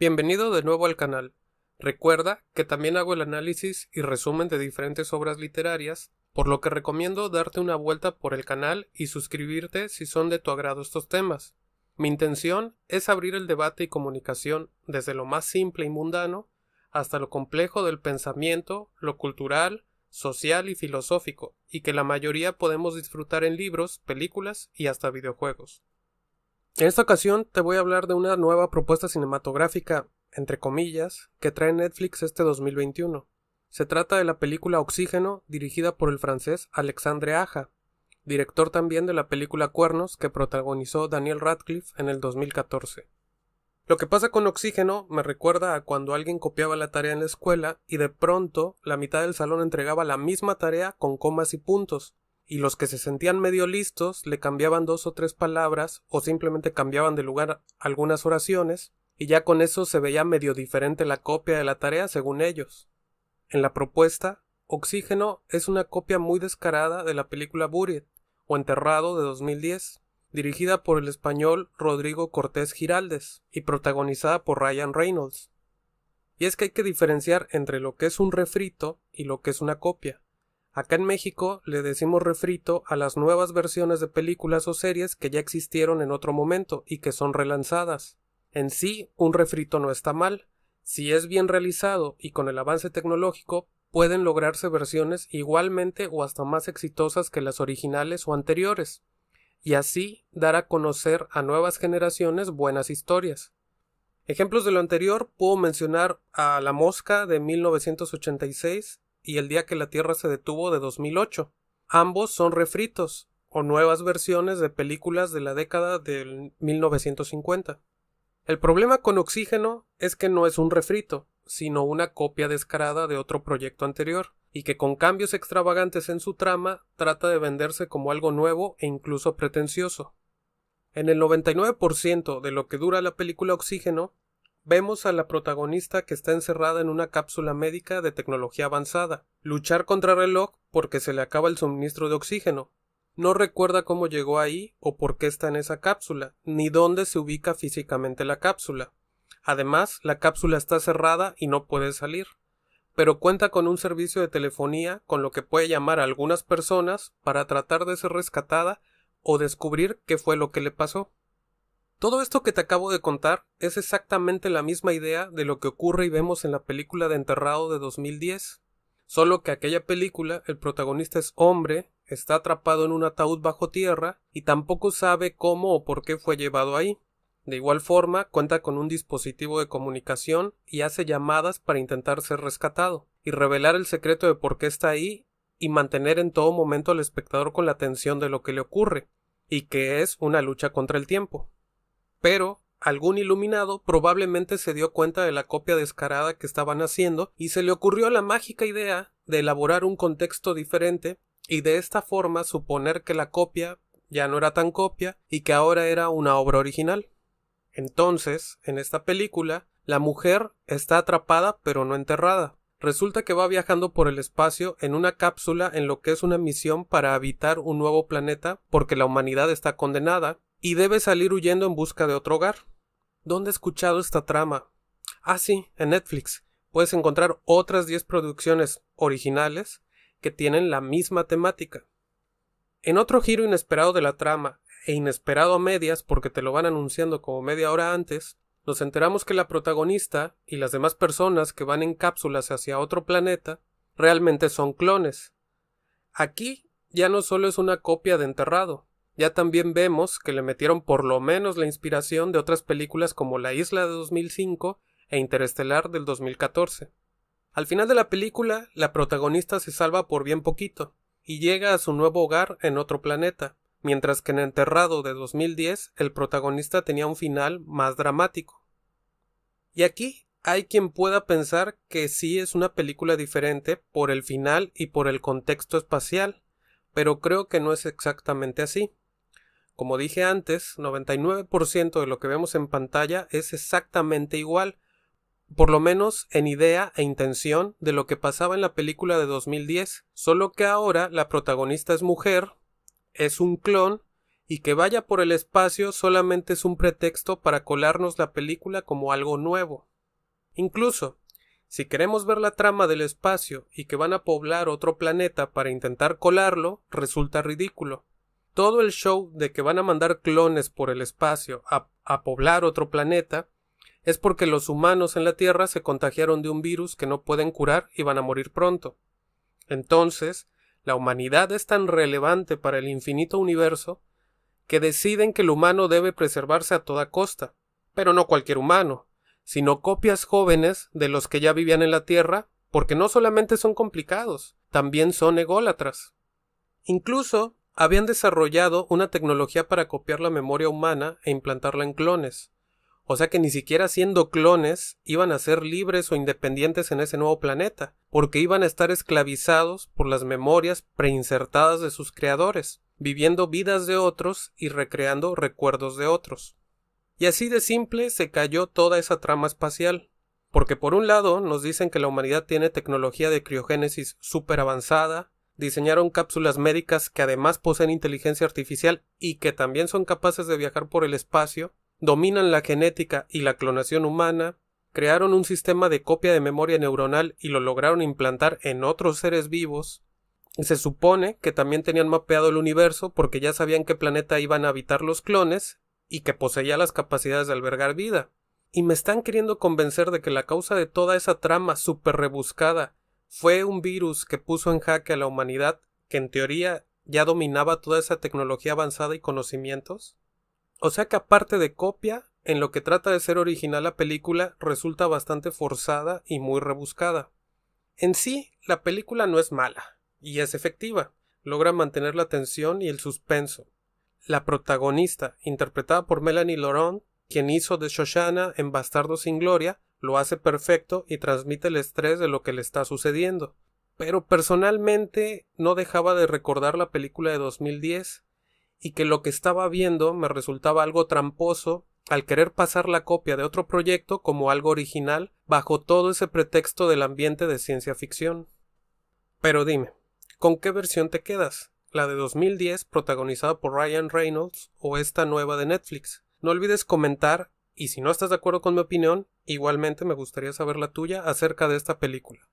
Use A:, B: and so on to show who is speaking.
A: Bienvenido de nuevo al canal. Recuerda que también hago el análisis y resumen de diferentes obras literarias, por lo que recomiendo darte una vuelta por el canal y suscribirte si son de tu agrado estos temas. Mi intención es abrir el debate y comunicación desde lo más simple y mundano hasta lo complejo del pensamiento, lo cultural, social y filosófico, y que la mayoría podemos disfrutar en libros, películas y hasta videojuegos. En esta ocasión te voy a hablar de una nueva propuesta cinematográfica, entre comillas, que trae Netflix este 2021. Se trata de la película Oxígeno, dirigida por el francés Alexandre Aja, director también de la película Cuernos que protagonizó Daniel Radcliffe en el 2014. Lo que pasa con Oxígeno me recuerda a cuando alguien copiaba la tarea en la escuela y de pronto la mitad del salón entregaba la misma tarea con comas y puntos, y los que se sentían medio listos le cambiaban dos o tres palabras o simplemente cambiaban de lugar algunas oraciones, y ya con eso se veía medio diferente la copia de la tarea según ellos. En la propuesta, Oxígeno es una copia muy descarada de la película Buried o Enterrado de 2010, dirigida por el español Rodrigo Cortés Giraldes y protagonizada por Ryan Reynolds. Y es que hay que diferenciar entre lo que es un refrito y lo que es una copia. Acá en México le decimos refrito a las nuevas versiones de películas o series que ya existieron en otro momento y que son relanzadas. En sí, un refrito no está mal. Si es bien realizado y con el avance tecnológico, pueden lograrse versiones igualmente o hasta más exitosas que las originales o anteriores, y así dar a conocer a nuevas generaciones buenas historias. Ejemplos de lo anterior puedo mencionar a La Mosca de 1986, y El día que la Tierra se detuvo de 2008. Ambos son refritos o nuevas versiones de películas de la década de 1950. El problema con Oxígeno es que no es un refrito, sino una copia descarada de otro proyecto anterior, y que con cambios extravagantes en su trama trata de venderse como algo nuevo e incluso pretencioso. En el 99% de lo que dura la película Oxígeno, vemos a la protagonista que está encerrada en una cápsula médica de tecnología avanzada, luchar contra reloj porque se le acaba el suministro de oxígeno. No recuerda cómo llegó ahí o por qué está en esa cápsula, ni dónde se ubica físicamente la cápsula. Además, la cápsula está cerrada y no puede salir, pero cuenta con un servicio de telefonía con lo que puede llamar a algunas personas para tratar de ser rescatada o descubrir qué fue lo que le pasó. Todo esto que te acabo de contar es exactamente la misma idea de lo que ocurre y vemos en la película de Enterrado de 2010, solo que aquella película el protagonista es hombre, está atrapado en un ataúd bajo tierra y tampoco sabe cómo o por qué fue llevado ahí. De igual forma, cuenta con un dispositivo de comunicación y hace llamadas para intentar ser rescatado, y revelar el secreto de por qué está ahí y mantener en todo momento al espectador con la atención de lo que le ocurre, y que es una lucha contra el tiempo pero algún iluminado probablemente se dio cuenta de la copia descarada que estaban haciendo y se le ocurrió la mágica idea de elaborar un contexto diferente y de esta forma suponer que la copia ya no era tan copia y que ahora era una obra original. Entonces, en esta película, la mujer está atrapada pero no enterrada. Resulta que va viajando por el espacio en una cápsula en lo que es una misión para habitar un nuevo planeta porque la humanidad está condenada y debe salir huyendo en busca de otro hogar. ¿Dónde he escuchado esta trama? Ah, sí, en Netflix. Puedes encontrar otras 10 producciones originales que tienen la misma temática. En otro giro inesperado de la trama, e inesperado a medias porque te lo van anunciando como media hora antes, nos enteramos que la protagonista y las demás personas que van en cápsulas hacia otro planeta realmente son clones. Aquí ya no solo es una copia de enterrado, ya también vemos que le metieron por lo menos la inspiración de otras películas como La Isla de 2005 e Interestelar del 2014. Al final de la película, la protagonista se salva por bien poquito y llega a su nuevo hogar en otro planeta, mientras que en Enterrado de 2010 el protagonista tenía un final más dramático. Y aquí hay quien pueda pensar que sí es una película diferente por el final y por el contexto espacial, pero creo que no es exactamente así. Como dije antes, 99% de lo que vemos en pantalla es exactamente igual, por lo menos en idea e intención de lo que pasaba en la película de 2010, solo que ahora la protagonista es mujer, es un clon, y que vaya por el espacio solamente es un pretexto para colarnos la película como algo nuevo. Incluso, si queremos ver la trama del espacio y que van a poblar otro planeta para intentar colarlo, resulta ridículo todo el show de que van a mandar clones por el espacio a, a poblar otro planeta es porque los humanos en la Tierra se contagiaron de un virus que no pueden curar y van a morir pronto. Entonces, la humanidad es tan relevante para el infinito universo que deciden que el humano debe preservarse a toda costa, pero no cualquier humano, sino copias jóvenes de los que ya vivían en la Tierra, porque no solamente son complicados, también son ególatras. Incluso habían desarrollado una tecnología para copiar la memoria humana e implantarla en clones. O sea que ni siquiera siendo clones iban a ser libres o independientes en ese nuevo planeta, porque iban a estar esclavizados por las memorias preinsertadas de sus creadores, viviendo vidas de otros y recreando recuerdos de otros. Y así de simple se cayó toda esa trama espacial, porque por un lado nos dicen que la humanidad tiene tecnología de criogénesis súper avanzada, diseñaron cápsulas médicas que además poseen inteligencia artificial y que también son capaces de viajar por el espacio, dominan la genética y la clonación humana, crearon un sistema de copia de memoria neuronal y lo lograron implantar en otros seres vivos. Se supone que también tenían mapeado el universo porque ya sabían qué planeta iban a habitar los clones y que poseía las capacidades de albergar vida. Y me están queriendo convencer de que la causa de toda esa trama súper rebuscada fue un virus que puso en jaque a la humanidad que en teoría ya dominaba toda esa tecnología avanzada y conocimientos? O sea que aparte de copia, en lo que trata de ser original la película resulta bastante forzada y muy rebuscada. En sí, la película no es mala, y es efectiva, logra mantener la tensión y el suspenso. La protagonista, interpretada por Melanie Laurent, quien hizo de Shoshana en Bastardo sin Gloria, lo hace perfecto y transmite el estrés de lo que le está sucediendo. Pero personalmente no dejaba de recordar la película de 2010 y que lo que estaba viendo me resultaba algo tramposo al querer pasar la copia de otro proyecto como algo original bajo todo ese pretexto del ambiente de ciencia ficción. Pero dime, ¿con qué versión te quedas? ¿La de 2010 protagonizada por Ryan Reynolds o esta nueva de Netflix? No olvides comentar y si no estás de acuerdo con mi opinión, igualmente me gustaría saber la tuya acerca de esta película.